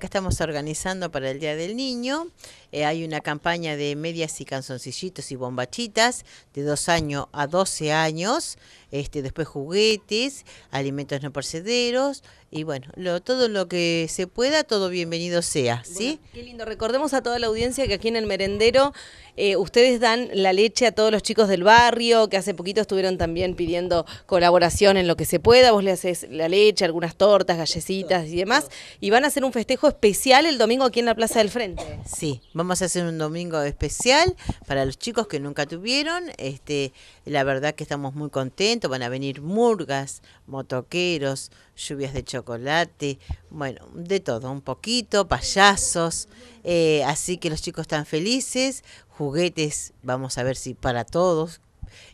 que estamos organizando para el Día del Niño. Eh, hay una campaña de medias y canzoncillitos y bombachitas de dos años a 12 años. Este, después juguetes, alimentos no procederos, y bueno, lo, todo lo que se pueda, todo bienvenido sea, ¿sí? qué lindo. Recordemos a toda la audiencia que aquí en el merendero eh, ustedes dan la leche a todos los chicos del barrio, que hace poquito estuvieron también pidiendo colaboración en lo que se pueda. Vos le haces la leche, algunas tortas, gallecitas y demás. Y van a hacer un festejo especial el domingo aquí en la Plaza del Frente. Sí, vamos a hacer un domingo especial para los chicos que nunca tuvieron. Este, la verdad que estamos muy contentos. Van a venir murgas, motoqueros, lluvias de chocolate, bueno, de todo, un poquito, payasos. Eh, así que los chicos están felices. Juguetes, vamos a ver si para todos,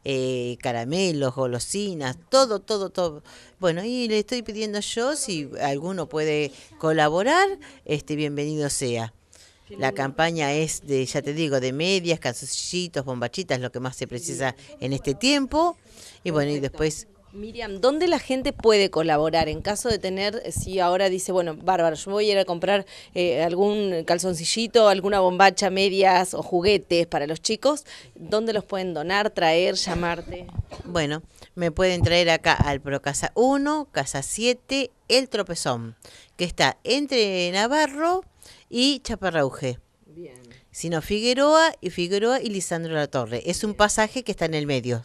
eh, caramelos, golosinas, todo, todo, todo. Bueno, y le estoy pidiendo yo si alguno puede colaborar, este bienvenido sea. La campaña es de, ya te digo, de medias, calzoncillitos, bombachitas, lo que más se precisa en este tiempo. Y bueno, y después Miriam, ¿dónde la gente puede colaborar en caso de tener, si ahora dice, bueno, bárbaro, yo voy a ir a comprar eh, algún calzoncillito, alguna bombacha, medias o juguetes para los chicos, ¿dónde los pueden donar, traer, llamarte? Bueno, me pueden traer acá al Pro Casa 1, Casa 7, El Tropezón, que está entre Navarro y Chaparrauge. Bien. Sino Figueroa y Figueroa y Lisandro La Torre. Es un pasaje que está en el medio.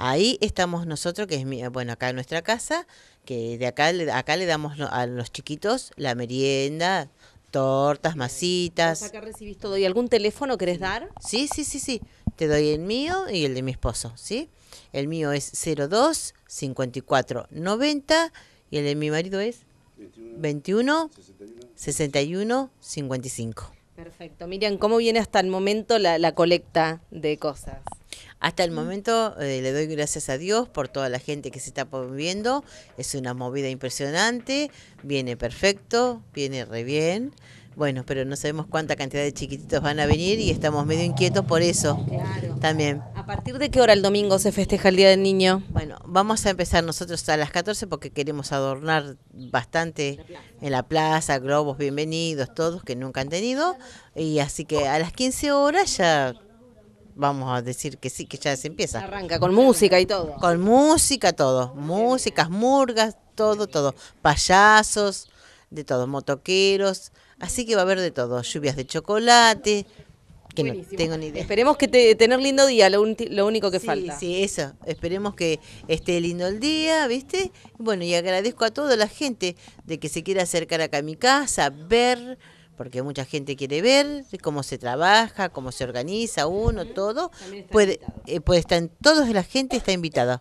Ahí estamos nosotros, que es, bueno, acá en nuestra casa, que de acá, acá le damos a los chiquitos la merienda, tortas, masitas. ¿Acá recibís todo? ¿Y algún teléfono querés dar? Sí, sí, sí, sí. Te doy el mío y el de mi esposo, ¿sí? El mío es 02 54 90 y el de mi marido es 21, 61, 55. Perfecto. Miriam, ¿cómo viene hasta el momento la colecta de cosas? Hasta el momento eh, le doy gracias a Dios por toda la gente que se está moviendo. Es una movida impresionante. Viene perfecto, viene re bien. Bueno, pero no sabemos cuánta cantidad de chiquititos van a venir y estamos medio inquietos por eso. Claro. También. ¿A partir de qué hora el domingo se festeja el Día del Niño? Bueno, vamos a empezar nosotros a las 14 porque queremos adornar bastante en la plaza, globos bienvenidos, todos que nunca han tenido. Y así que a las 15 horas ya vamos a decir que sí, que ya se empieza. Arranca con música y todo. Con música, todo. Músicas, murgas, todo, todo. Payasos, de todo, motoqueros. Así que va a haber de todo. Lluvias de chocolate. Que no tengo ni idea. Esperemos que te, tener lindo día, lo, único que falta. Sí, eso. Esperemos que esté lindo el día, ¿viste? Bueno, y agradezco a toda la gente de que se quiera acercar acá a mi casa, ver porque mucha gente quiere ver cómo se trabaja, cómo se organiza uno, todo. Puede, eh, puede estar, todos la gente está invitada.